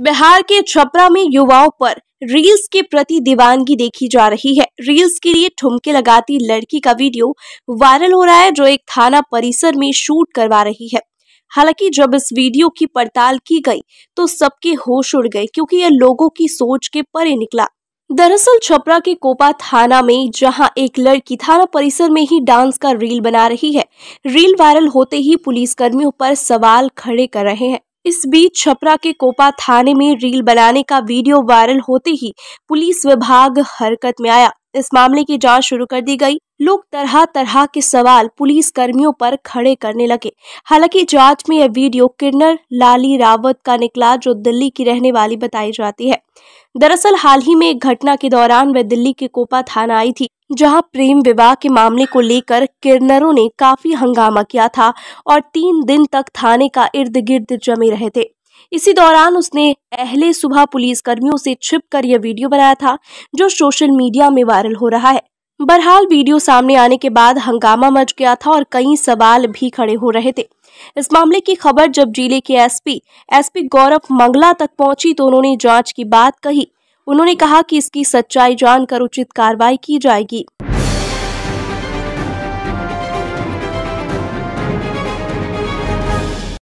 बिहार के छपरा में युवाओं पर रील्स के प्रति दीवानगी देखी जा रही है रील्स के लिए ठुमके लगाती लड़की का वीडियो वायरल हो रहा है जो एक थाना परिसर में शूट करवा रही है हालांकि जब इस वीडियो की पड़ताल की गई तो सबके होश उड़ गए क्योंकि यह लोगों की सोच के परे निकला दरअसल छपरा के कोपा थाना में जहां एक लड़की थाना परिसर में ही डांस का रील बना रही है रील वायरल होते ही पुलिसकर्मियों पर सवाल खड़े कर रहे हैं इस बीच छपरा के कोपा थाने में रील बनाने का वीडियो वायरल होते ही पुलिस विभाग हरकत में आया इस मामले की जांच शुरू कर दी गई लोग तरह तरह के सवाल पुलिस कर्मियों पर खड़े करने लगे हालांकि जांच में यह वीडियो किरनर लाली रावत का निकला जो दिल्ली की रहने वाली बताई जाती है दरअसल हाल ही में एक घटना के दौरान वह दिल्ली के कोपा थाना आई थी जहां प्रेम विवाह के मामले को लेकर किरनरों ने काफी हंगामा किया था और तीन दिन तक थाने का इर्द गिर्द जमे रहे थे इसी दौरान उसने अहले सुबह पुलिस कर्मियों से छिप कर यह वीडियो बनाया था जो सोशल मीडिया में वायरल हो रहा है बहरहाल वीडियो सामने आने के बाद हंगामा मच गया था और कई सवाल भी खड़े हो रहे थे इस मामले की खबर जब जिले के एसपी एसपी गौरव मंगला तक पहुंची तो उन्होंने जांच की बात कही उन्होंने कहा कि इसकी सच्चाई जानकर उचित कार्रवाई की जाएगी